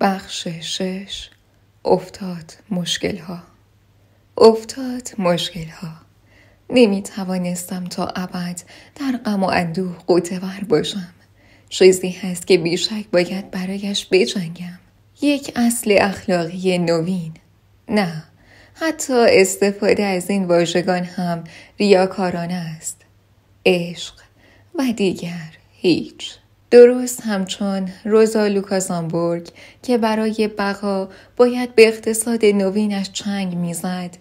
بخش شش افتاد مشکلها افتاد مشکلها نمی توانستم تا ابد در غم و اندوه قوتور باشم چیزی هست که بیشک باید برایش بجنگم یک اصل اخلاقی نوین نه حتی استفاده از این واژگان هم ریاکارانه است عشق و دیگر هیچ درست همچون روزا لوکاسانبورگ که برای بقا باید به اقتصاد نوینش چنگ میزد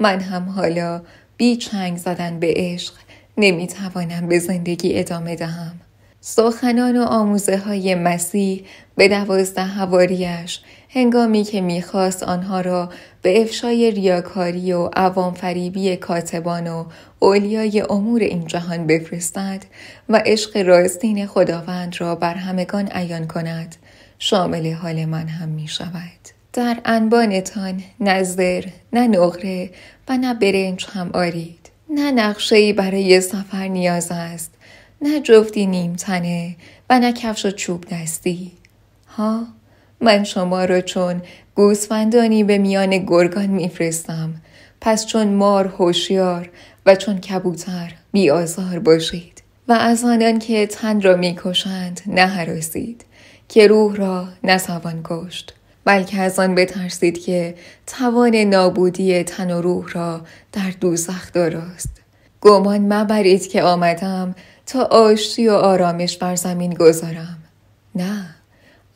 من هم حالا بی چنگ زدن به عشق نمیتوانم به زندگی ادامه دهم سخنان و آموزه های مسیح به دوازده حواریش هنگامی که میخواست آنها را به افشای ریاکاری و عوام فریبی کاتبان و اولیای امور این جهان بفرستد و عشق راستین خداوند را بر همگان عیان کند شامل حال من هم می شود. در انبانتان نه زر نه نقره و نه برنج هم آرید نه نقشه برای سفر نیاز است نه جفتی تنه و نه کفش و چوب دستی ها من شما را چون گوسفندانی به میان گرگان میفرستم پس چون مار هوشیار و چون کبوتر آزار باشید و از آنان که تن را میکشند نهراسید که روح را نتوان کشت بلکه از آن بترسید که توان نابودی تن و روح را در دوزخ داراست گمان مبرید که آمدم تا آشتی و آرامش بر زمین گذارم نه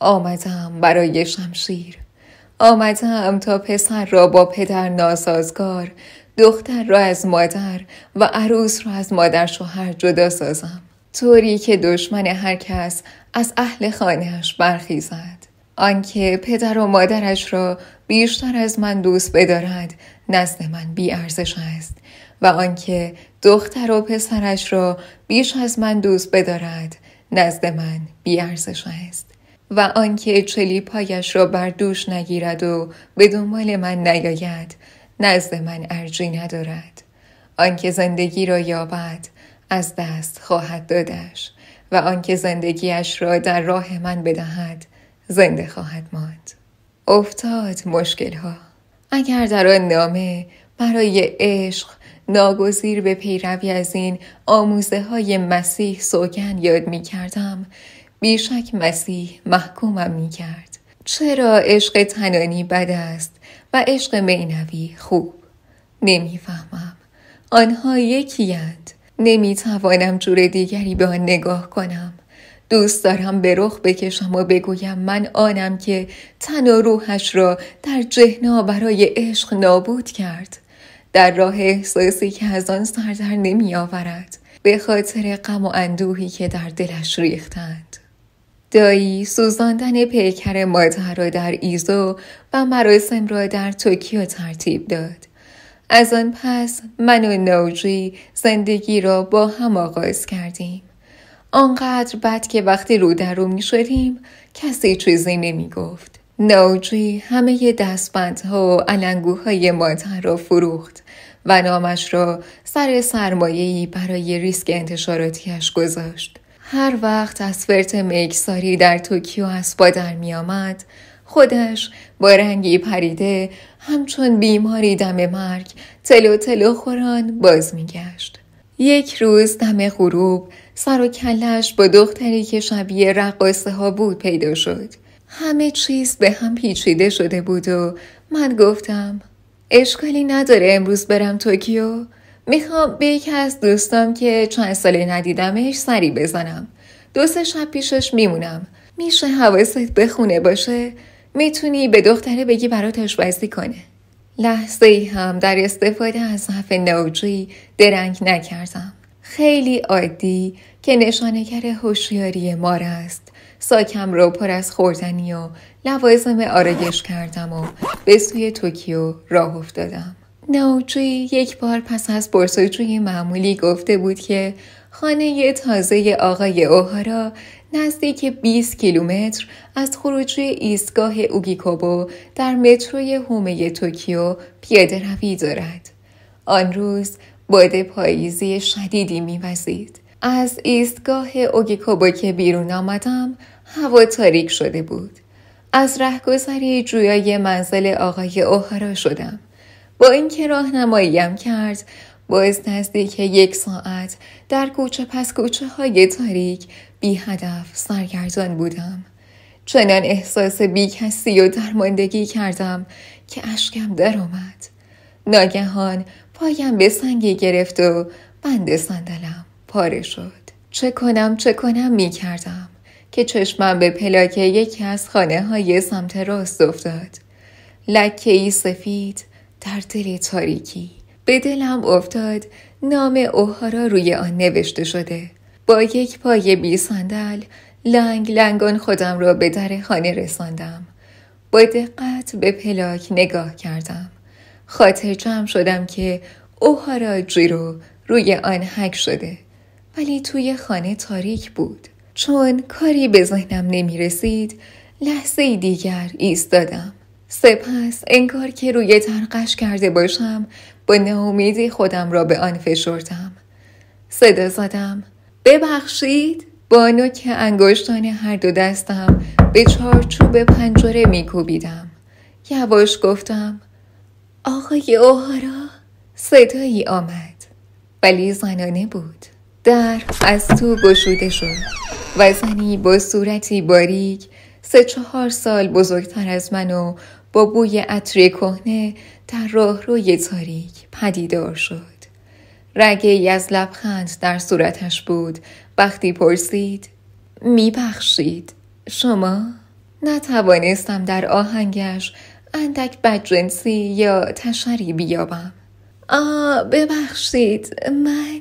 آمدم برای شمشیر آمدم تا پسر را با پدر ناسازگار دختر را از مادر و عروس را از مادر شوهر جدا سازم طوری که دشمن هر کس از اهل خانهش برخیزد آنکه پدر و مادرش را بیشتر از من دوست بدارد نزد من بی ارزش است و آنکه دختر و پسرش را بیش از من دوست بدارد نزد من بیارزش است و آنکه چلی پایش را بر دوش نگیرد و به دنبال من نیاید نزد من ارجی ندارد آنکه زندگی را یابد از دست خواهد دادش و آنکه زندگیش را در راه من بدهد زنده خواهد ماند افتاد مشکل ها اگر در آن نامه برای عشق ناگزیر به پیروی از این آموزه های مسیح سوگن یاد می کردم بیشک مسیح محکومم می کرد چرا عشق تنانی بد است و عشق معنوی خوب نمیفهمم آنها نمی نمیتوانم جور دیگری به آن نگاه کنم دوست دارم به رخ بکشم و بگویم من آنم که تن و روحش را در جهنا برای عشق نابود کرد در راه احساسی که از آن سردر نمی آورد به خاطر غم و اندوهی که در دلش ریختند. دایی سوزاندن پیکر مادر را در ایزو و مراسم را در توکیو ترتیب داد. از آن پس من و نوجی زندگی را با هم آغاز کردیم. آنقدر بد که وقتی رو در رو می شدیم کسی چیزی نمی گفت. ناوجی همه دستبندها و علنگوهای مادر را فروخت و نامش را سر سرمایهی برای ریسک انتشاراتیش گذاشت. هر وقت از فرت میکساری در توکیو اسبا در آمد خودش با رنگی پریده همچون بیماری دم مرگ تلو تلو خوران باز گشت یک روز دم غروب سر و کلش با دختری که شبیه رقاصه ها بود پیدا شد. همه چیز به هم پیچیده شده بود و من گفتم اشکالی نداره امروز برم توکیو میخوام به یکی از دوستام که چند ساله ندیدمش سری بزنم دو سه شب پیشش میمونم میشه حواست به خونه باشه میتونی به دختره بگی برات آشپزی کنه لحظه ای هم در استفاده از حرف نوجی درنگ نکردم خیلی عادی که نشانگر هوشیاری مار است ساکم را پر از خوردنی و لوازم آرایش کردم و به سوی توکیو راه افتادم ناوچوی یک بار پس از پرسجوی معمولی گفته بود که خانه تازه آقای اوهارا نزدیک 20 کیلومتر از خروجی ایستگاه اوگیکوبو در متروی هومه توکیو پیاده روی دارد. آن روز باد پاییزی شدیدی میوزید. از ایستگاه اوگیکوبو که بیرون آمدم هوا تاریک شده بود از رهگذری جویای منزل آقای اوهارا شدم با اینکه راهنماییم کرد از نزدیک یک ساعت در کوچه پس کوچه های تاریک بی هدف سرگردان بودم چنان احساس بی کسی و درماندگی کردم که اشکم درآمد ناگهان پایم به سنگی گرفت و بند صندلم پاره شد چه کنم چه کنم می کردم که چشمم به پلاک یکی از خانه های سمت راست افتاد. لکه ای سفید در دل تاریکی. به دلم افتاد نام اوهارا روی آن نوشته شده. با یک پای بی صندل لنگ لنگان خودم را به در خانه رساندم. با دقت به پلاک نگاه کردم. خاطر جمع شدم که اوهارا جیرو روی آن حک شده. ولی توی خانه تاریک بود. چون کاری به ذهنم نمی رسید لحظه دیگر ایستادم. سپس انگار که روی ترقش کرده باشم با ناامیدی خودم را به آن فشردم. صدا زدم ببخشید با نوک انگشتان هر دو دستم به چارچوب پنجره می کوبیدم. یواش گفتم آقای اوهارا صدایی آمد ولی زنانه بود. در از تو گشوده شد و زنی با صورتی باریک سه چهار سال بزرگتر از من و با بوی عطر کهنه در روی تاریک پدیدار شد رگه از لبخند در صورتش بود وقتی پرسید میبخشید شما نتوانستم در آهنگش اندک بدجنسی یا تشری بیابم آه ببخشید من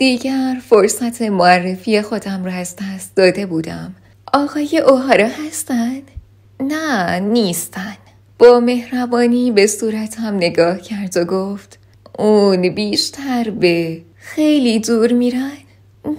دیگر فرصت معرفی خودم را از دست داده بودم آقای اوهارا هستند؟ نه نیستن با مهربانی به صورتم نگاه کرد و گفت اون بیشتر به خیلی دور میرن؟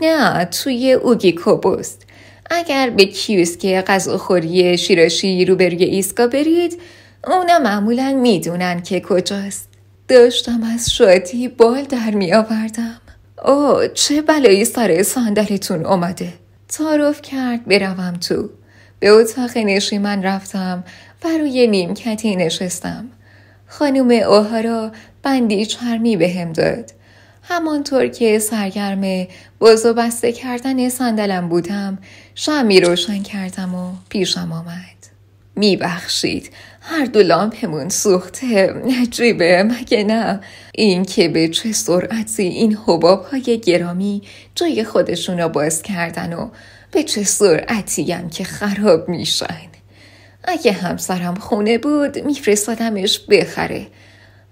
نه توی اوگیکوبوست اگر به کیوسک غذاخوری شیراشی روبروی ایسکا برید اونا معمولا میدونن که کجاست داشتم از شادی بال در میآوردم؟ اوه چه بلایی سر صندلیتون اومده تعارف کرد بروم تو به اتاق نشی من رفتم و روی نیمکتی نشستم خانوم اوهارا بندی چرمی به هم داد همانطور که سرگرم بازو بسته کردن صندلم بودم شمی روشن کردم و پیشم آمد میبخشید هر دو لامپمون سوخته عجیبه مگه نه این که به چه سرعتی این حباب های گرامی جای خودشون را باز کردن و به چه سرعتی هم که خراب میشن اگه همسرم خونه بود میفرستادمش بخره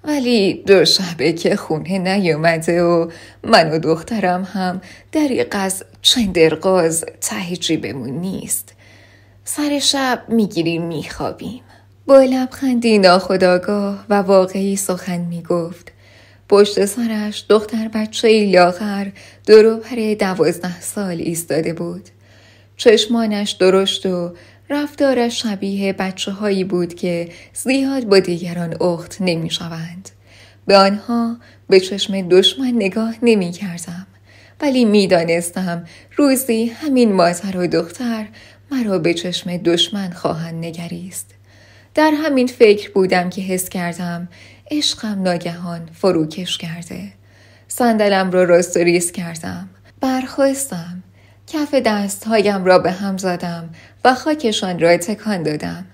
ولی دو شبه که خونه نیومده و من و دخترم هم دریق از چندرقاز ته نیست سر شب میگیریم میخوابیم با لبخندی ناخداگاه و واقعی سخن می گفت. پشت سرش دختر بچه لاغر دروبر دوازده سال ایستاده بود. چشمانش درشت و رفتارش شبیه بچه هایی بود که زیاد با دیگران اخت نمی شوند. به آنها به چشم دشمن نگاه نمی کردم. ولی می دانستم روزی همین مادر و دختر مرا به چشم دشمن خواهند نگریست. در همین فکر بودم که حس کردم عشقم ناگهان فروکش کرده صندلم را راست و کردم برخواستم کف دستهایم را به هم زدم و خاکشان را تکان دادم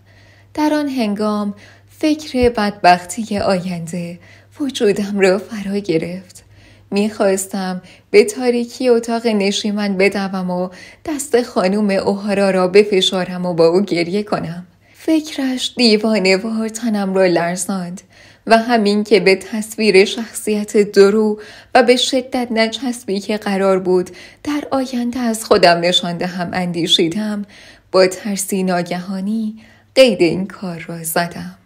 در آن هنگام فکر بدبختی آینده وجودم را فرا گرفت میخواستم به تاریکی اتاق نشیمن بدوم و دست خانوم اوهارا را بفشارم و با او گریه کنم فکرش دیوانه وار تنم را لرزاند و همین که به تصویر شخصیت درو و به شدت نچسبی که قرار بود در آینده از خودم نشان دهم اندیشیدم با ترسی ناگهانی قید این کار را زدم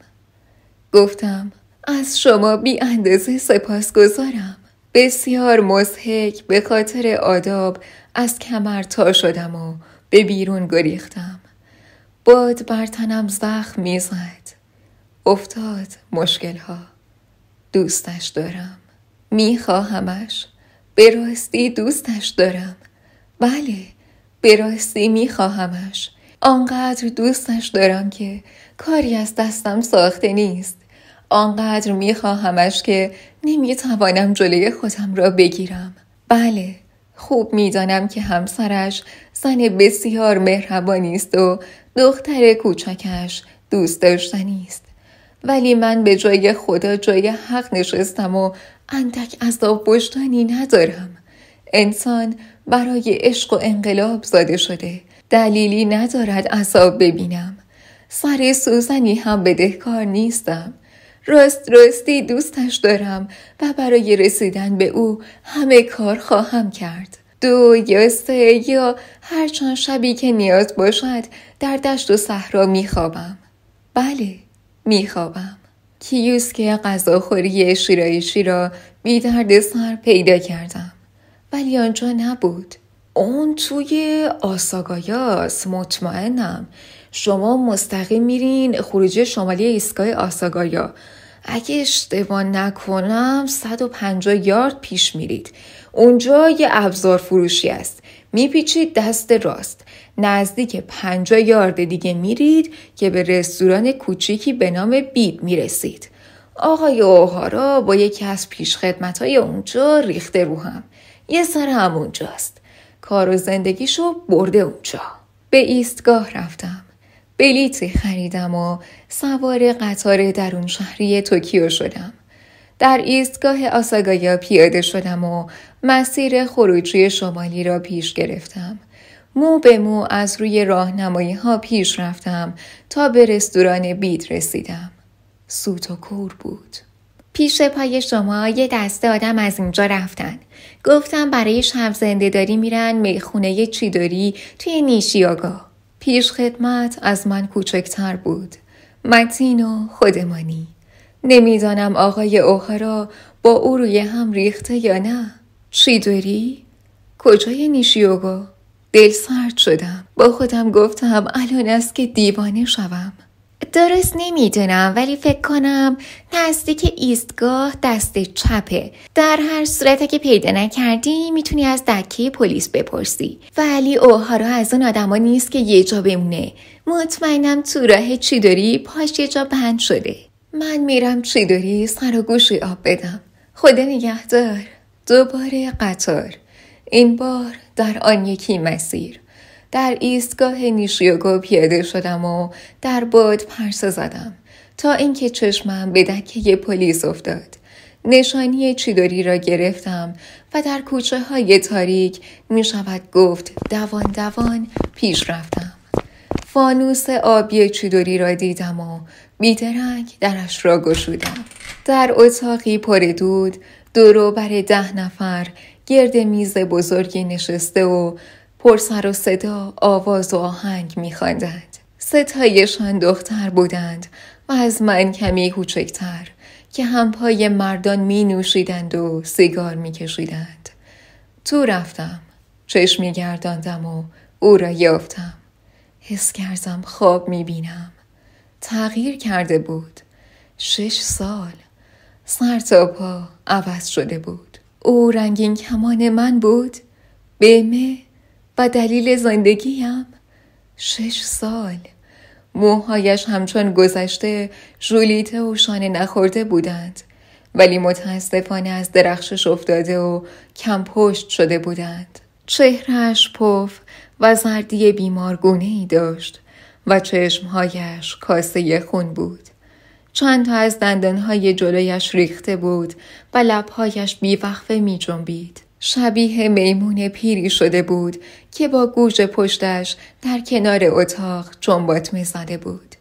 گفتم از شما بی اندازه سپاس گذارم بسیار مزهک به خاطر آداب از کمر تا شدم و به بیرون گریختم باد بر تنم زخم میزد افتاد مشکل ها دوستش دارم میخواهمش به راستی دوستش دارم بله به راستی میخواهمش آنقدر دوستش دارم که کاری از دستم ساخته نیست آنقدر میخواهمش که نمیتوانم جلوی خودم را بگیرم بله خوب میدانم که همسرش زن بسیار مهربانی است و دختر کوچکش دوست داشتنی است ولی من به جای خدا جای حق نشستم و اندک عذاب بشتانی ندارم انسان برای عشق و انقلاب زاده شده دلیلی ندارد عذاب ببینم سر سوزنی هم بدهکار نیستم راست راستی دوستش دارم و برای رسیدن به او همه کار خواهم کرد دو یا سه یا هر چند شبی که نیاز باشد در دشت و صحرا میخوابم بله میخوابم که غذاخوری شیرایشی را بی درد سر پیدا کردم ولی آنجا نبود اون توی آساگایاس مطمئنم شما مستقیم میرین خروج شمالی ایستگاه آساگایا اگه اشتباه نکنم 150 یارد پیش میرید اونجا یه ابزار فروشی است میپیچید دست راست نزدیک پنجا یارد دیگه میرید که به رستوران کوچیکی به نام بیب میرسید آقای اوهارا با یکی از پیشخدمت های اونجا ریخته رو هم یه سر هم اونجاست کار و زندگیشو برده اونجا به ایستگاه رفتم بلیتی خریدم و سوار قطار درون شهری توکیو شدم در ایستگاه آساگایا پیاده شدم و مسیر خروجی شمالی را پیش گرفتم. مو به مو از روی راهنمایی ها پیش رفتم تا به رستوران بید رسیدم. سوت و کور بود. پیش پای شما یه دسته آدم از اینجا رفتن. گفتم برای شب زنده داری میرن میخونه داری توی نیشیاگا. پیش خدمت از من کوچکتر بود. متین و خودمانی. نمیدانم آقای اوهارا با او روی هم ریخته یا نه. چی داری؟ کجای نیشیوگو؟ دل سرد شدم با خودم گفتم الان است که دیوانه شوم درست نمیدونم ولی فکر کنم نزدیک ایستگاه دست چپه در هر صورت که پیدا نکردی میتونی از دکه پلیس بپرسی ولی رو از اون آدما نیست که یه جا بمونه مطمئنم تو راه چیدوری پاش یه جا بند شده من میرم چیدوری سر و گوشی آب بدم خدا نگهدار دوباره قطار این بار در آن یکی مسیر در ایستگاه نیشیوگو پیاده شدم و در باد پرسه زدم تا اینکه چشمم به دکه پلیس افتاد نشانی چیدوری را گرفتم و در کوچه های تاریک می شود گفت دوان دوان پیش رفتم فانوس آبی چیدوری را دیدم و بیدرنگ درش را گشودم در اتاقی پر دود دورو بر ده نفر گرد میز بزرگی نشسته و پرسر و صدا آواز و آهنگ میخواندند ستایشان دختر بودند و از من کمی کوچکتر که همپای مردان می نوشیدند و سیگار می کشیدند. تو رفتم. چشمی گرداندم و او را یافتم. حس کردم خواب می تغییر کرده بود. شش سال. سر تا پا عوض شده بود او رنگین کمان من بود بهمه و دلیل زندگیم شش سال موهایش همچون گذشته ژولیته و شانه نخورده بودند ولی متاسفانه از درخشش افتاده و کم پشت شده بودند چهرهش پف و زردی بیمارگونه ای داشت و چشمهایش کاسه خون بود چند تا از دندانهای جلویش ریخته بود و لبهایش بیوقفه می جنبید. شبیه میمون پیری شده بود که با گوش پشتش در کنار اتاق جنبات زده بود.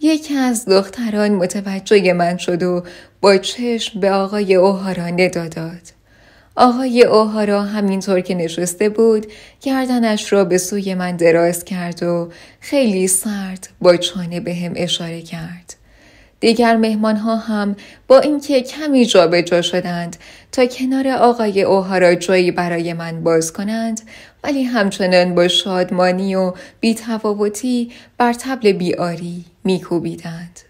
یکی از دختران متوجه من شد و با چشم به آقای اوهارا ندا آقای اوهارا همینطور که نشسته بود گردنش را به سوی من دراز کرد و خیلی سرد با چانه به هم اشاره کرد. دیگر مهمان ها هم با اینکه کمی جابجا شدند تا کنار آقای اوهارا جایی برای من باز کنند ولی همچنان با شادمانی و بیتفاوتی بر تبل بیاری میکوبیدند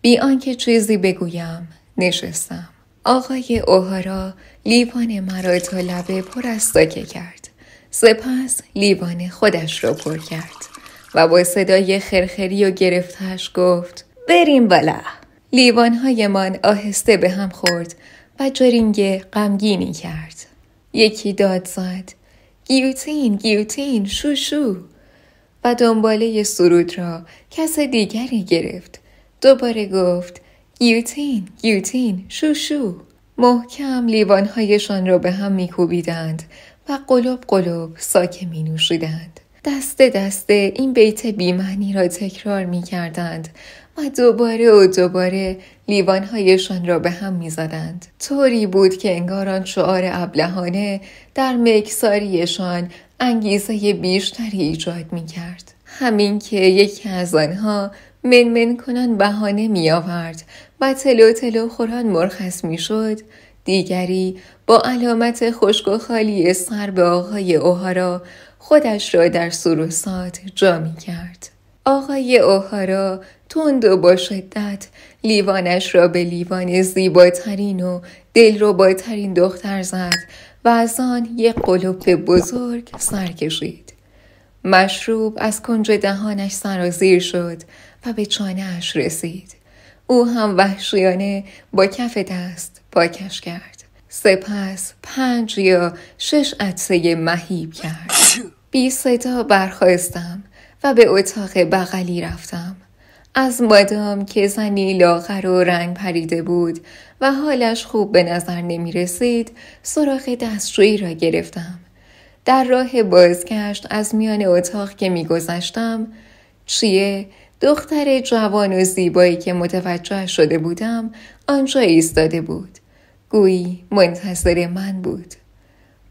بی آنکه چیزی بگویم نشستم آقای اوهارا لیوان مرا تا لبه پر از کرد سپس لیوان خودش را پر کرد و با صدای خرخری و گرفتش گفت بریم بالا لیوانهایمان آهسته به هم خورد و جرینگ غمگینی کرد یکی داد زد گیوتین گیوتین شوشو و دنباله سرود را کس دیگری گرفت دوباره گفت گیوتین گیوتین شوشو محکم لیوانهایشان را به هم میکوبیدند و قلوب قلوب ساکه می نوشیدند. دسته دسته این بیت بیمهنی را تکرار می کردند و دوباره و دوباره لیوانهایشان را به هم میزدند طوری بود که انگار آن شعار ابلهانه در مکساریشان انگیزه بیشتری ایجاد میکرد همین که یکی از آنها منمن کنان بهانه میآورد، و تلو تلو خوران مرخص میشد. دیگری با علامت خشک و خالی سر به آقای اوهارا خودش را در سروسات جا میکرد. آقای اوهارا تند و با شدت لیوانش را به لیوان زیباترین و دلرباترین دختر زد و از آن یک قلوب بزرگ سر کشید مشروب از کنج دهانش سرازیر شد و به چانهاش رسید او هم وحشیانه با کف دست پاکش کرد سپس پنج یا شش عطسه مهیب کرد بی صدا برخواستم و به اتاق بغلی رفتم. از مادام که زنی لاغر و رنگ پریده بود و حالش خوب به نظر نمی رسید سراغ دستشویی را گرفتم. در راه بازگشت از میان اتاق که می گذشتم چیه دختر جوان و زیبایی که متوجه شده بودم آنجا ایستاده بود. گویی منتظر من بود.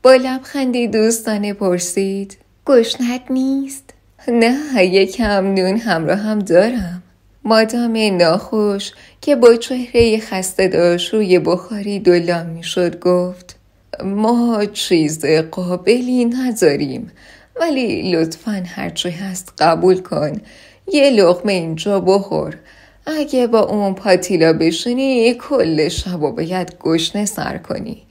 با لبخندی دوستانه پرسید گشنت نیست؟ نه یکم نون همراه هم دارم مادام ناخوش که با چهره خسته داشت روی بخاری می میشد گفت ما چیز قابلی نداریم ولی لطفا هرچی هست قبول کن یه لغمه اینجا بخور اگه با اون پاتیلا بشینی کل شب باید گشنه سر کنی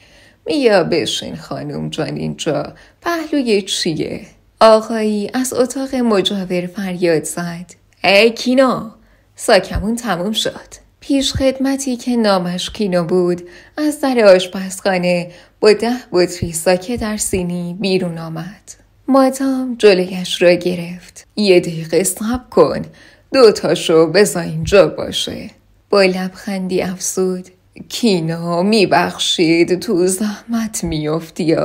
میا بشین خانم جان اینجا پهلوی چیه آقایی از اتاق مجاور فریاد زد ای کینو ساکمون تموم شد پیش خدمتی که نامش کینو بود از در آشپزخانه با ده بطری ساکه در سینی بیرون آمد مادام جلویش را گرفت یه دقیقه سب کن دوتاشو بزا اینجا باشه با لبخندی افسود کینو میبخشید تو زحمت میافتی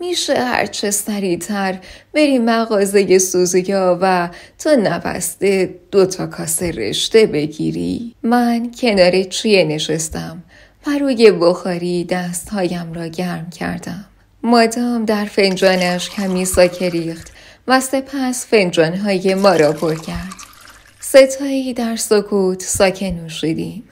میشه هرچه سریعتر بری مغازه سوزیا و تا نبسته دوتا تا کاسه رشته بگیری من کنار چیه نشستم و روی بخاری دستهایم را گرم کردم مادام در فنجانش کمی ساکه ریخت و سپس فنجانهای ما را پر کرد ستایی در سکوت ساکه نوشیدیم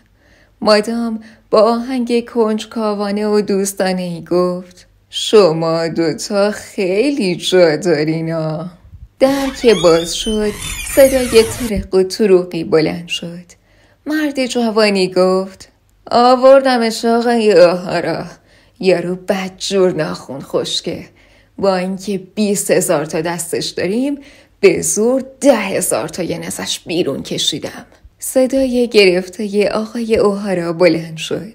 مادام با آهنگ کنجکاوانه و دوستانه گفت شما دوتا خیلی جا دارینا در که باز شد صدای ترق و تروقی بلند شد مرد جوانی گفت آوردمش آقای آهارا یارو جور نخون خشکه با اینکه بیست هزار تا دستش داریم به زور ده هزار تا یه نزش بیرون کشیدم صدای گرفته ی آقای اوهارا بلند شد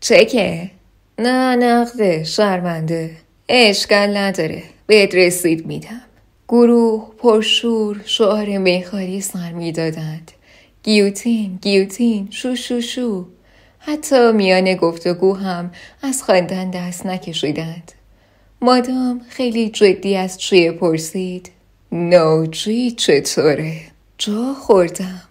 چکه؟ نه نقده شرمنده اشکال نداره بهت رسید میدم گروه پرشور شعار میخاری سر میدادند گیوتین گیوتین شو شو شو حتی میان گفتگو هم از خواندن دست نکشیدند مادام خیلی جدی از چیه پرسید نوجی چطوره جا خوردم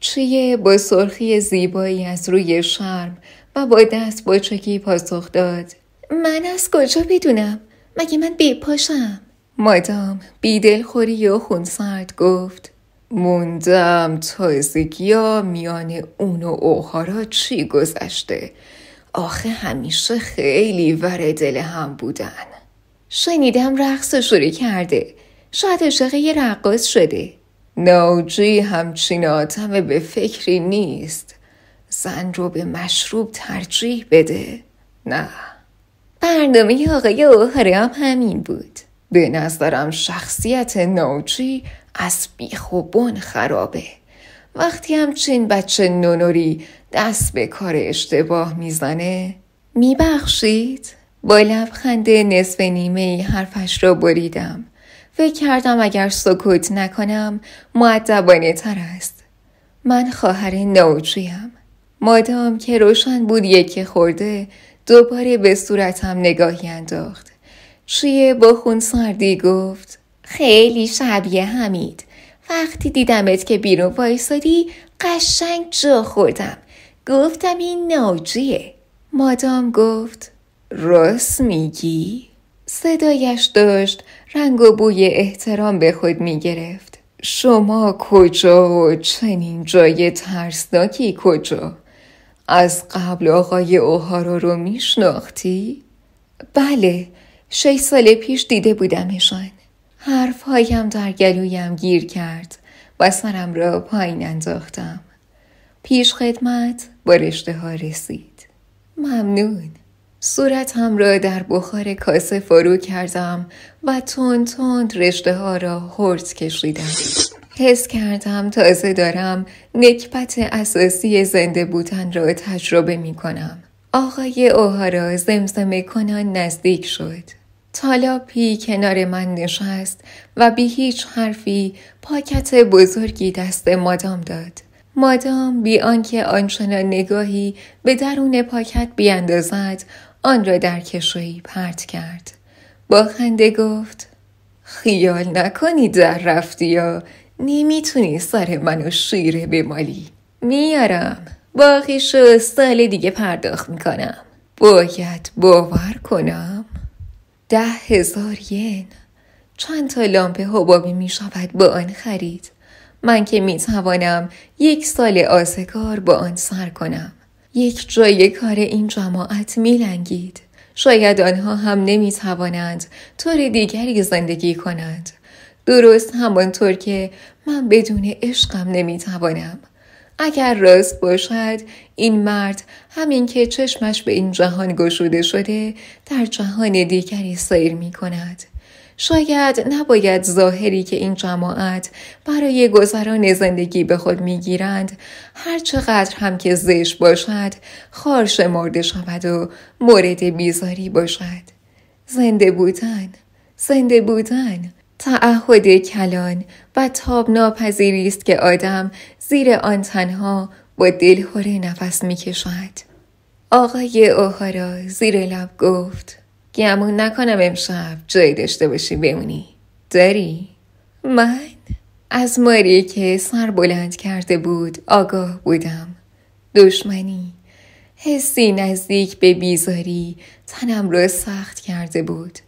چیه با سرخی زیبایی از روی شرم و با دست با چکی پاسخ داد من از کجا بدونم مگه من پاشم؟ مادام بیدل خوری و خونسرد گفت موندم تازگی ها میان اون و اوهارا چی گذشته آخه همیشه خیلی ور دل هم بودن شنیدم رقص شروع کرده شاید عاشق یه رقص شده ناوجی همچین آدم به فکری نیست زن رو به مشروب ترجیح بده نه برنامه آقای اوهاره هم همین بود به نظرم شخصیت ناوچی از بیخ و بن خرابه وقتی همچین بچه نونوری دست به کار اشتباه میزنه میبخشید با لبخند نصف نیمه ای حرفش را بریدم فکر کردم اگر سکوت نکنم معدبانه تر است من خواهر ناوچیم مادام که روشن بود یکی خورده دوباره به صورتم نگاهی انداخت شویه با خون سردی گفت خیلی شبیه حمید وقتی دیدمت که بیرون وایسادی قشنگ جا خوردم گفتم این ناجیه مادام گفت راست میگی؟ صدایش داشت رنگ و بوی احترام به خود میگرفت شما کجا و چنین جای ترسناکی کجا؟ از قبل آقای اوهارا رو میشناختی؟ بله شش سال پیش دیده بودمشان حرفهایم در گلویم گیر کرد و سرم را پایین انداختم پیش خدمت با رشته ها رسید ممنون صورتم را در بخار کاسه فرو کردم و تند تند رشته ها را خرد کشیدم حس کردم تازه دارم نکبت اساسی زنده بودن را تجربه می کنم. آقای اوهارا زمزمه کنان نزدیک شد. پی کنار من نشست و بی هیچ حرفی پاکت بزرگی دست مادام داد. مادام بی آنکه آنچنان نگاهی به درون پاکت بیاندازد آن را در کشوی پرت کرد. با خنده گفت خیال نکنید در رفتی یا نمیتونی سر منو شیره بمالی میارم باقیشو سال دیگه پرداخت میکنم باید باور کنم ده هزار ین چند تا لامپ حبابی میشود با آن خرید من که میتوانم یک سال آسکار با آن سر کنم یک جای کار این جماعت میلنگید شاید آنها هم نمیتوانند طور دیگری زندگی کنند درست همانطور که من بدون عشقم نمیتوانم اگر راست باشد این مرد همین که چشمش به این جهان گشوده شده در جهان دیگری سیر می کند. شاید نباید ظاهری که این جماعت برای گذران زندگی به خود میگیرند هر چقدر هم که زش باشد خار شمرده شود و مورد بیزاری باشد زنده بودن زنده بودن تعهد کلان و تاب ناپذیری است که آدم زیر آن تنها با دلخوره نفس میکشد آقای اوهارا زیر لب گفت گمون نکنم امشب جای داشته باشی بمونی داری من از ماری که سر بلند کرده بود آگاه بودم دشمنی حسی نزدیک به بیزاری تنم را سخت کرده بود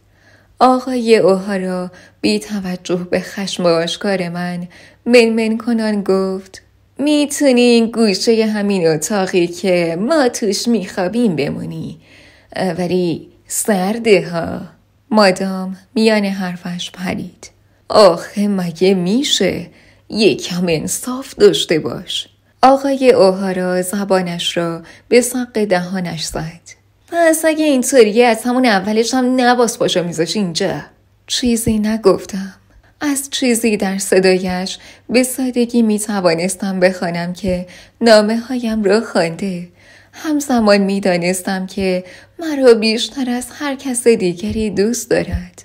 آقای اوهارا بی توجه به خشم و آشکار من منمن کنان گفت میتونی گوشه همین اتاقی که ما توش میخوابیم بمونی ولی سرده ها مادام میان حرفش پرید آخه مگه میشه یکم انصاف داشته باش آقای اوهارا زبانش را به سق دهانش زد پس اگه اینطوریه از همون اولش هم نباس پاشا میذاشی اینجا چیزی نگفتم از چیزی در صدایش به سادگی میتوانستم توانستم بخوانم که نامه هایم را خوانده همزمان میدانستم که مرا بیشتر از هر کس دیگری دوست دارد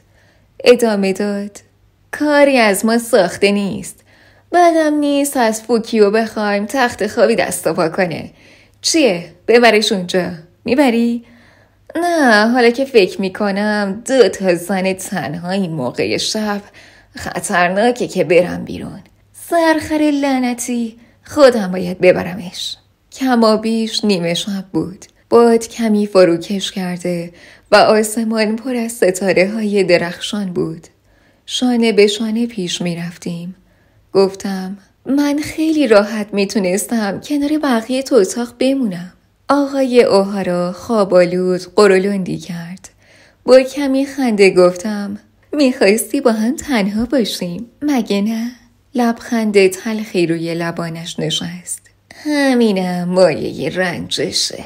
ادامه داد کاری از ما ساخته نیست بعدم نیست از فوکیو بخوایم تخت خوابی دستا پا کنه چیه ببرش اونجا میبری نه حالا که فکر میکنم دو تا زن تنها موقع شب خطرناکه که برم بیرون سرخر لعنتی خودم باید ببرمش کمابیش نیمه شب بود باد کمی فروکش کرده و آسمان پر از ستاره های درخشان بود شانه به شانه پیش می رفتیم. گفتم من خیلی راحت میتونستم کنار بقیه تو اتاق بمونم آقای اوهارا خوابالود قرولندی کرد با کمی خنده گفتم میخواستی با هم تنها باشیم مگه نه لبخند تلخی روی لبانش نشست همینم مایه رنجشه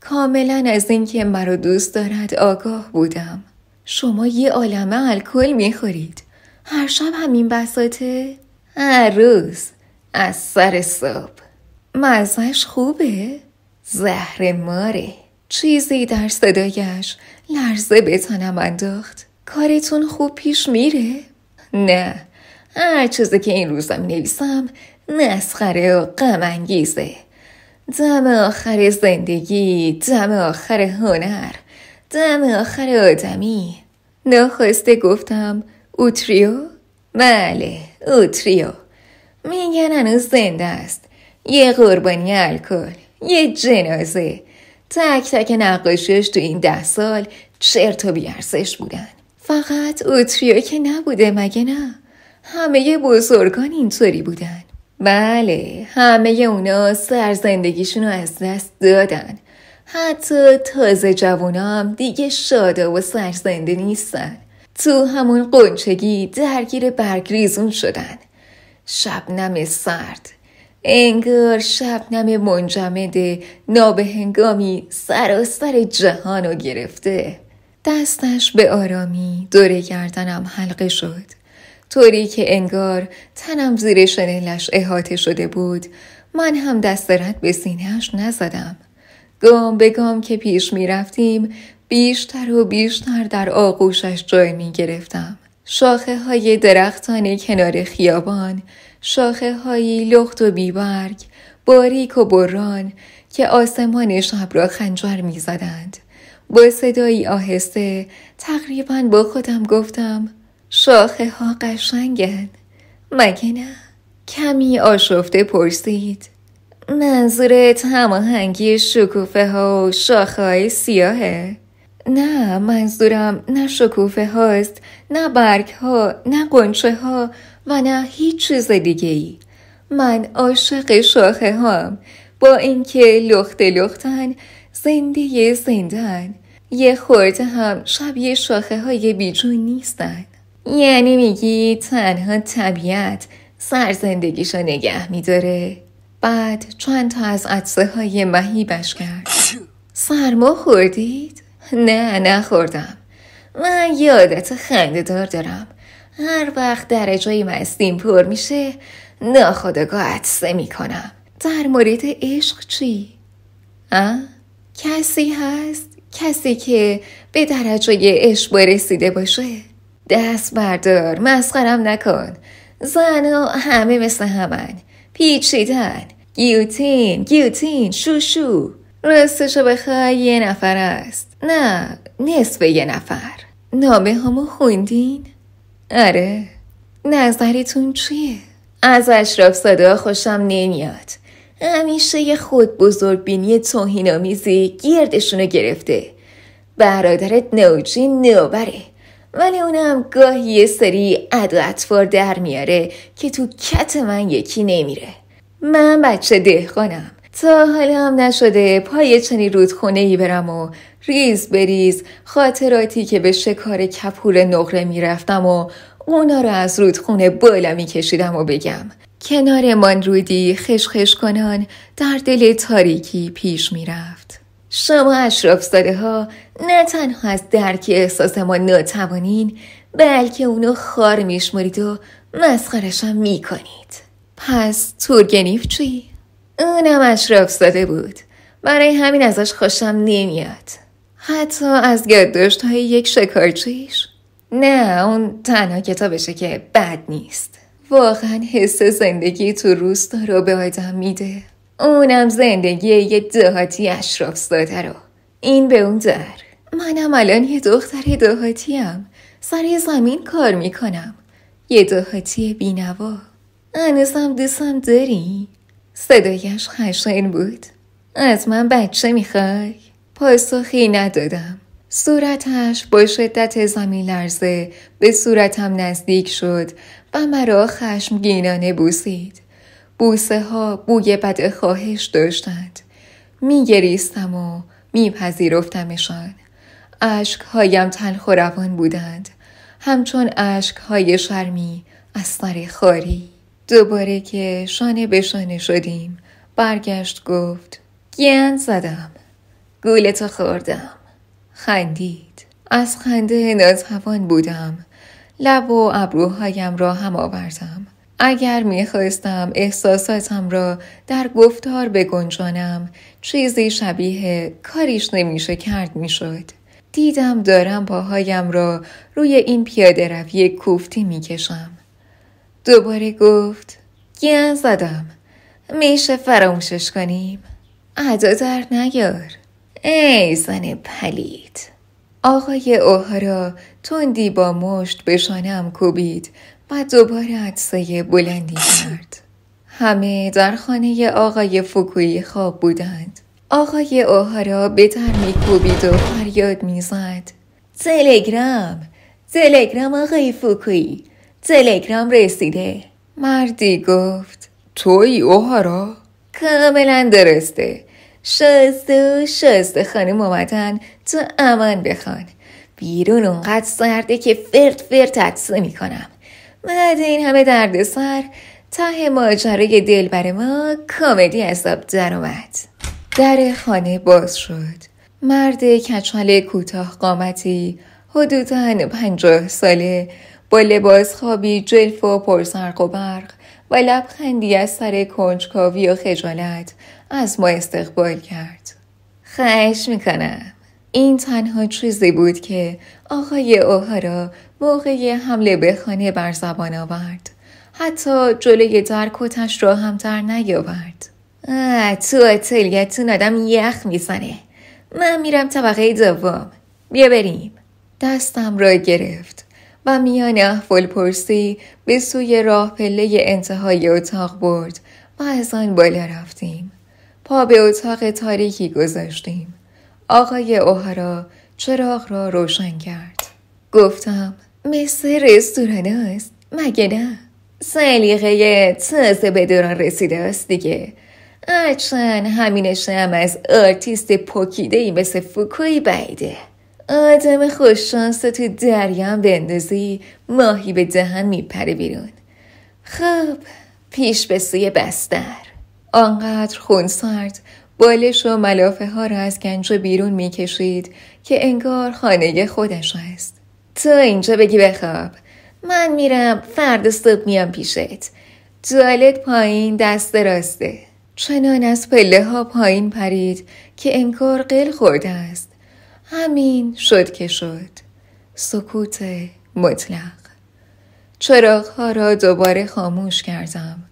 کاملا از اینکه مرا دوست دارد آگاه بودم شما یه عالمه الکل میخورید هر شب همین بساته هر روز از سر صبح مزهش خوبه زهر ماره چیزی در صدایش لرزه به انداخت کارتون خوب پیش میره؟ نه هر چیزی که این روزم نویسم نسخره و غم انگیزه دم آخر زندگی دم آخر هنر دم آخر آدمی ناخواسته گفتم اوتریو؟ بله اوتریو میگن هنوز زنده است یه قربانی الکل یه جنازه تک تک نقاشش تو این ده سال چرت و بیارسش بودن فقط اوتریو که نبوده مگه نه همه بزرگان اینطوری بودن بله همه اونا سر زندگیشون از دست دادن حتی تازه جوانام دیگه شاده و سرزنده نیستن تو همون قنچگی درگیر برگریزون شدن شبنم سرد انگار شبنم منجمد نابهنگامی سراسر جهان گرفته دستش به آرامی دور گردنم حلقه شد طوری که انگار تنم زیر شنلش احاطه شده بود من هم دست رد به سینهش نزدم گام به گام که پیش می رفتیم بیشتر و بیشتر در آغوشش جای می گرفتم شاخه های درختان کنار خیابان شاخه هایی لخت و بیبرگ باریک و بران که آسمان شب را خنجر می زدند. با صدایی آهسته تقریبا با خودم گفتم شاخه ها قشنگن مگه نه؟ کمی آشفته پرسید منظورت هماهنگی شکوفه ها و شاخه های سیاهه نه منظورم نه شکوفه هاست نه برگ ها نه قنچه ها و نه هیچ چیز دیگه ای. من عاشق شاخه هم با اینکه لخت لختن زنده زندن یه خورده هم شبیه شاخه های بیجون نیستن یعنی میگی تنها طبیعت سر زندگیشو نگه میداره بعد چند تا از عطسه های مهیبش کرد سرما خوردید؟ نه نخوردم من یادت خنده دار دارم هر وقت در جایی مستیم پر میشه ناخدگاه عطسه میکنم در مورد عشق چی؟ ها؟ کسی هست؟ کسی که به درجه عشق رسیده باشه؟ دست بردار مسخرم نکن زن و همه مثل همن پیچیدن گیوتین گیوتین شوشو راستشو بخوای یه نفر است نه نصف یه نفر نامه همو خوندین؟ آره نظرتون چیه؟ از اشراف صدا خوشم نمیاد همیشه یه خود بزرگ بینی میزی گردشونو گرفته برادرت نوجی نوبره ولی اونم گاهی یه سری و در میاره که تو کت من یکی نمیره من بچه دهقانم تا حالا هم نشده پای چنی رودخونه ای برم و ریز بریز خاطراتی که به شکار کپور نقره میرفتم و اونا رو از رودخونه بالا میکشیدم و بگم من رودی خشخش کنان در دل تاریکی پیش میرفت شما اشراف زاده ها نه تنها از درک احساس ما ناتوانین بلکه اونو خار میشمرید و مسخرشم میکنید پس تورگنیف چی؟ اونم اشراف زاده بود برای همین ازش خوشم نمیاد حتی از داشت های یک شکارچیش نه اون تنها کتابشه که بد نیست واقعا حس زندگی تو روستا رو به آدم میده اونم زندگی یه دهاتی ساده رو این به اون در منم الان یه دختر دهاتیم سر زمین کار میکنم یه دهاتی بینوا هنوزم دوستم داری صدایش خشن بود از من بچه میخوای پاسخی ندادم. صورتش با شدت زمین لرزه به صورتم نزدیک شد و مرا خشمگینانه بوسید. بوسه ها بوی بد خواهش داشتند. میگریستم و میپذیرفتمشان. اشکهایم تلخ و روان بودند. همچون های شرمی از سر خاری. دوباره که شانه به شانه شدیم برگشت گفت گند زدم گولتو خوردم خندید از خنده ناتوان بودم لب و ابروهایم را هم آوردم اگر میخواستم احساساتم را در گفتار بگنجانم چیزی شبیه کاریش نمیشه کرد میشد دیدم دارم پاهایم را روی این پیاده روی کوفتی میکشم دوباره گفت گیان زدم میشه فراموشش کنیم ادا در ای زن پلید آقای اوهارا تندی با مشت به شانم کوبید و دوباره عدسای بلندی کرد همه در خانه آقای فکویی خواب بودند آقای اوهارا به می کوبید و فریاد میزد تلگرام تلگرام آقای فکویی تلگرام رسیده مردی گفت توی اوهارا کاملا درسته شازده و شازده خانم اومدن تو امان بخوان بیرون اونقدر سرده که فرد فرد عطسه میکنم بعد این همه درد سر ته ماجرای بر ما کمدی حساب در اومد در خانه باز شد مرد کچال کوتاه قامتی حدودا پنجاه ساله با لباس خوابی جلف و پرسرق و برق و لبخندی از سر کنجکاوی و خجالت از ما استقبال کرد خواهش میکنم این تنها چیزی بود که آقای اوهارا موقع حمله به خانه بر زبان آورد حتی جلوی در کتش را هم در نیاورد تو اتلیتون آدم یخ میزنه من میرم طبقه دوم بیا بریم دستم را گرفت و میان احوال پرسی به سوی راه پله انتهای اتاق برد و از آن بالا رفتیم پا به اتاق تاریکی گذاشتیم. آقای اوهارا چراغ را روشن کرد. گفتم مثل رستوران است مگه نه؟ سلیقه تازه به دوران رسیده است دیگه هرچند همینش هم از آرتیست پکیده ای مثل فوکوی بعیده آدم خوششانس تو دریام بندازی ماهی به دهن میپره بیرون خب پیش به سوی بستر آنقدر خونسرد بالش و ملافه ها را از گنج بیرون می کشید که انگار خانه خودش است. تا اینجا بگی بخواب. من میرم فرد صبح میام پیشت. توالت پایین دست راسته. چنان از پله ها پایین پرید که انگار قل خورده است. همین شد که شد. سکوت مطلق. چراغ ها را دوباره خاموش کردم.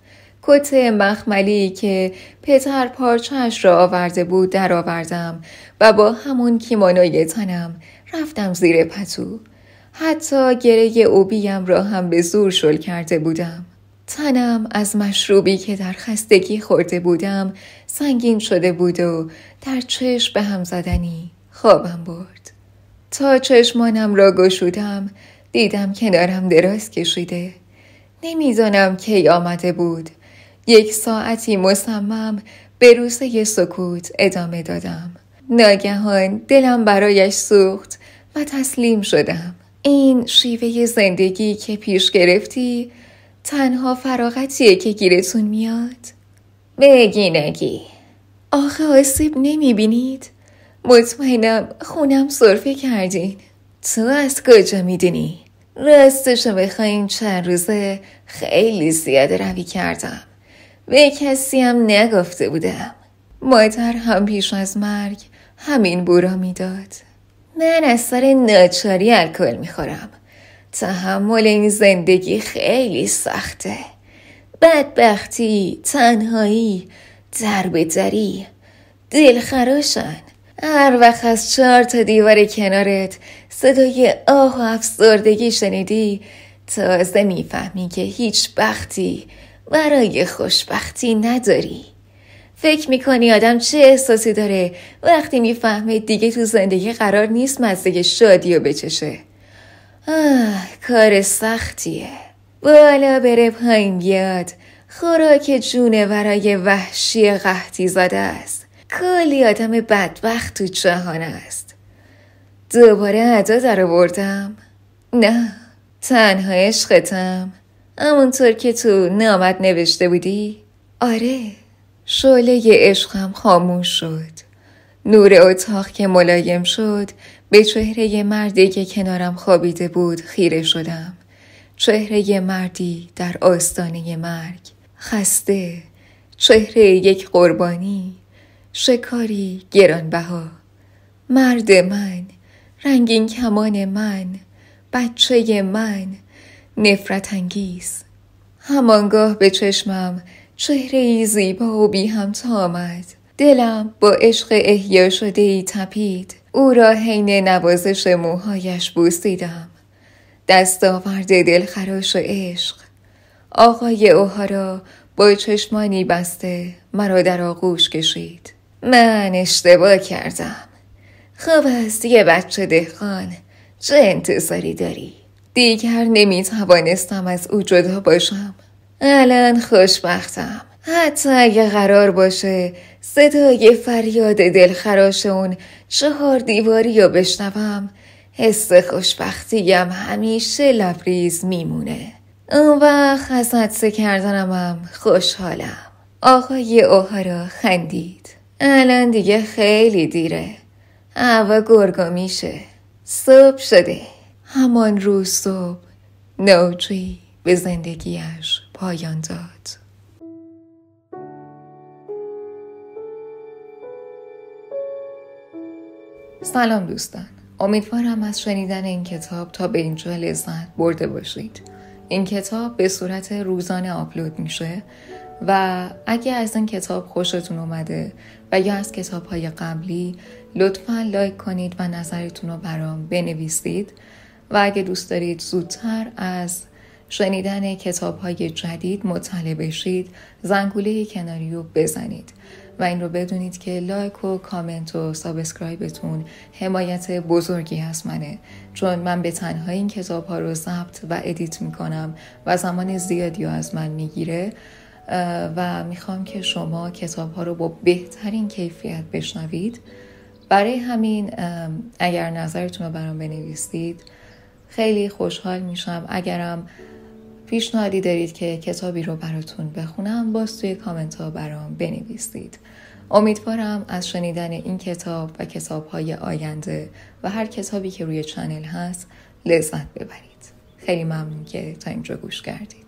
کت مخملی که پتر پارچهش را آورده بود در آوردم و با همون کیمانوی تنم رفتم زیر پتو حتی گره اوبیم را هم به زور شل کرده بودم تنم از مشروبی که در خستگی خورده بودم سنگین شده بود و در چشم به هم زدنی خوابم برد تا چشمانم را گشودم دیدم کنارم دراز کشیده نمیدانم کی آمده بود یک ساعتی مصمم به یه سکوت ادامه دادم ناگهان دلم برایش سوخت و تسلیم شدم این شیوه زندگی که پیش گرفتی تنها فراغتیه که گیرتون میاد؟ بگی نگی آخه آسیب نمی بینید؟ مطمئنم خونم صرفه کردین تو از کجا میدونی؟ راستشو بخواین چند روزه خیلی زیاد روی کردم به کسی هم نگفته بودم مادر هم پیش از مرگ همین بورا میداد من از سر ناچاری الکل میخورم تحمل این زندگی خیلی سخته بدبختی تنهایی دربدری دلخراشن هر وقت از چهار تا دیوار کنارت صدای آه و افسردگی شنیدی تازه میفهمی که هیچ بختی برای خوشبختی نداری فکر میکنی آدم چه احساسی داره وقتی میفهمه دیگه تو زندگی قرار نیست مزه شادی و بچشه آه کار سختیه بالا بره پایین بیاد خوراک جونه برای وحشی قحطی زده است کلی آدم بدبخت تو جهان است دوباره ادا در آوردم نه تنها عشقتم همونطور که تو نامت نوشته بودی؟ آره شعله عشقم خاموش شد نور اتاق که ملایم شد به چهره مردی که کنارم خوابیده بود خیره شدم چهره مردی در آستانه مرگ خسته چهره یک قربانی شکاری گرانبها مرد من رنگین کمان من بچه من نفرت انگیز همانگاه به چشمم چهره ای زیبا و بی همتا آمد دلم با عشق احیا شده ای تپید او را حین نوازش موهایش بوسیدم دستاورد دلخراش عشق آقای اوهارا با چشمانی بسته مرا در آغوش کشید من اشتباه کردم خب یه بچه دهقان چه انتظاری داری دیگر نمی توانستم از او جدا باشم الان خوشبختم حتی اگه قرار باشه صدای فریاد دلخراش اون چهار دیواری رو بشنوم حس خوشبختیم همیشه لبریز میمونه اون وقت از حدسه کردنمم خوشحالم آقای اوهارا خندید الان دیگه خیلی دیره هوا گرگا میشه صبح شده همان روز صبح نوجوی به زندگیش پایان داد سلام دوستان امیدوارم از شنیدن این کتاب تا به اینجا لذت برده باشید این کتاب به صورت روزانه آپلود میشه و اگه از این کتاب خوشتون اومده و یا از کتاب های قبلی لطفا لایک کنید و نظرتون رو برام بنویسید و اگه دوست دارید زودتر از شنیدن کتاب های جدید مطلع بشید زنگوله کناریو بزنید و این رو بدونید که لایک و کامنت و سابسکرایبتون حمایت بزرگی از منه چون من به تنها این کتاب ها رو ضبط و ادیت میکنم و زمان زیادی رو از من میگیره و میخوام که شما کتاب ها رو با بهترین کیفیت بشنوید برای همین اگر نظرتون رو برام بنویسید خیلی خوشحال میشم اگرم پیشنهادی دارید که کتابی رو براتون بخونم باز توی کامنت ها برام بنویسید امیدوارم از شنیدن این کتاب و کتاب های آینده و هر کتابی که روی چنل هست لذت ببرید خیلی ممنون که تا اینجا گوش کردید